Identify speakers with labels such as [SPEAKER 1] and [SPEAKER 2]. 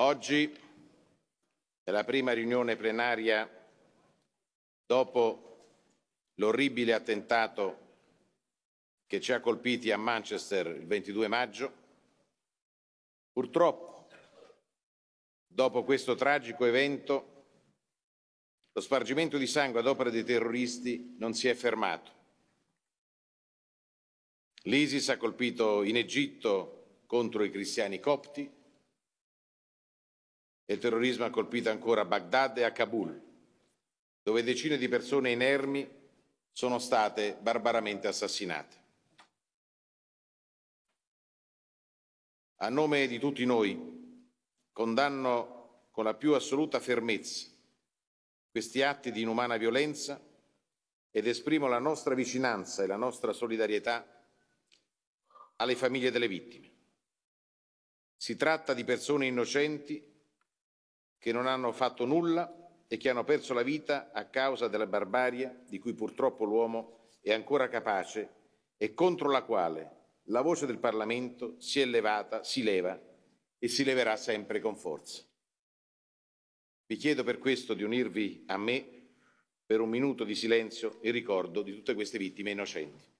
[SPEAKER 1] Oggi, è la prima riunione plenaria dopo l'orribile attentato che ci ha colpiti a Manchester il 22 maggio, purtroppo, dopo questo tragico evento, lo spargimento di sangue ad opera dei terroristi non si è fermato. L'ISIS ha colpito in Egitto contro i cristiani copti, e il terrorismo ha colpito ancora Baghdad e a Kabul, dove decine di persone inermi sono state barbaramente assassinate. A nome di tutti noi condanno con la più assoluta fermezza questi atti di inumana violenza ed esprimo la nostra vicinanza e la nostra solidarietà alle famiglie delle vittime. Si tratta di persone innocenti che non hanno fatto nulla e che hanno perso la vita a causa della barbarie di cui purtroppo l'uomo è ancora capace e contro la quale la voce del Parlamento si è levata, si leva e si leverà sempre con forza. Vi chiedo per questo di unirvi a me per un minuto di silenzio in ricordo di tutte queste vittime innocenti.